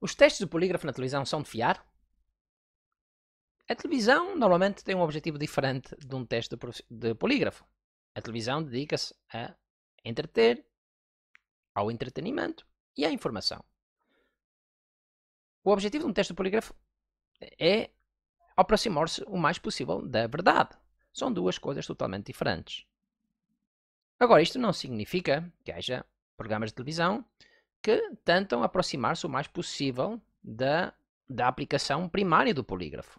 Os testes do polígrafo na televisão são de fiar? A televisão normalmente tem um objetivo diferente de um teste de polígrafo. A televisão dedica-se a entreter, ao entretenimento e à informação. O objetivo de um teste de polígrafo é aproximar-se o mais possível da verdade. São duas coisas totalmente diferentes. Agora, isto não significa que haja programas de televisão que tentam aproximar-se o mais possível da, da aplicação primária do polígrafo.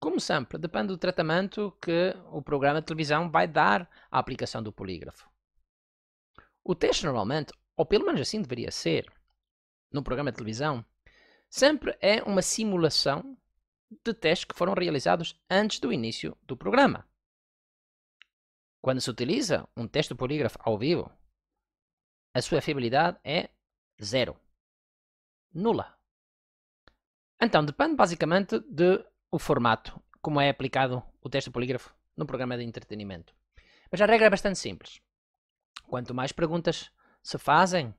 Como sempre, depende do tratamento que o programa de televisão vai dar à aplicação do polígrafo. O texto normalmente, ou pelo menos assim deveria ser, no programa de televisão, sempre é uma simulação de testes que foram realizados antes do início do programa. Quando se utiliza um teste do polígrafo ao vivo, a sua fiabilidade é zero. Nula. Então, depende basicamente do de formato, como é aplicado o teste do polígrafo no programa de entretenimento. Mas a regra é bastante simples. Quanto mais perguntas se fazem,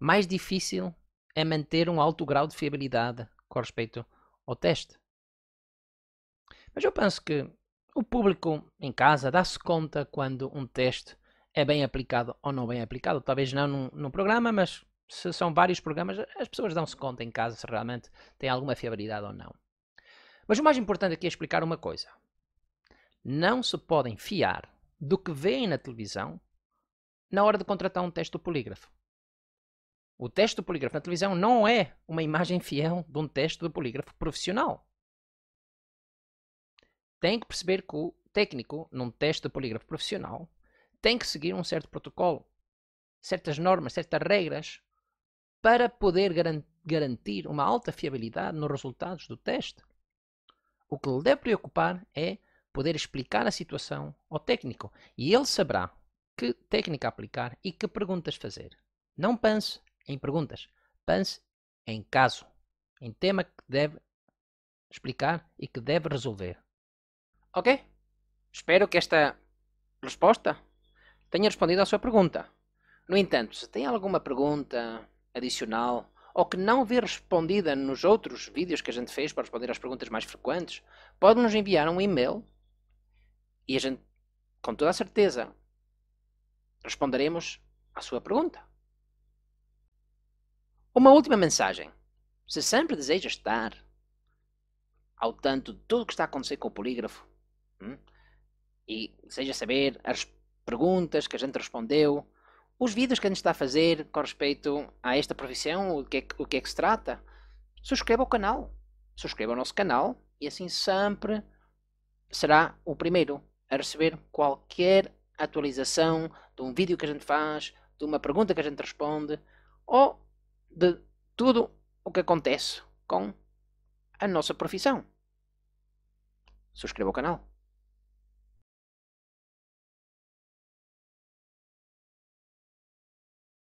mais difícil é manter um alto grau de fiabilidade com respeito ao teste. Mas eu penso que o público em casa dá-se conta quando um teste é bem aplicado ou não bem aplicado. Talvez não no, num programa, mas se são vários programas, as pessoas dão-se conta em casa se realmente têm alguma fiabilidade ou não. Mas o mais importante aqui é explicar uma coisa. Não se podem fiar do que veem na televisão na hora de contratar um teste do polígrafo. O teste do polígrafo na televisão não é uma imagem fiel de um teste do polígrafo profissional. Tem que perceber que o técnico, num teste de polígrafo profissional, tem que seguir um certo protocolo, certas normas, certas regras para poder garantir uma alta fiabilidade nos resultados do teste. O que lhe deve preocupar é poder explicar a situação ao técnico e ele saberá que técnica aplicar e que perguntas fazer. Não pense em perguntas, pense em caso, em tema que deve explicar e que deve resolver. Ok? Espero que esta resposta tenha respondido à sua pergunta. No entanto, se tem alguma pergunta adicional ou que não vê respondida nos outros vídeos que a gente fez para responder às perguntas mais frequentes, pode nos enviar um e-mail e a gente, com toda a certeza, responderemos à sua pergunta. Uma última mensagem. Se sempre deseja estar ao tanto de tudo o que está a acontecer com o polígrafo hum, e deseja saber as perguntas que a gente respondeu, os vídeos que a gente está a fazer com respeito a esta profissão, o que é que, o que, é que se trata, subscreva o canal. Subscreva o nosso canal e assim sempre será o primeiro a receber qualquer atualização de um vídeo que a gente faz, de uma pergunta que a gente responde ou de tudo o que acontece com a nossa profissão. Subscreva o canal.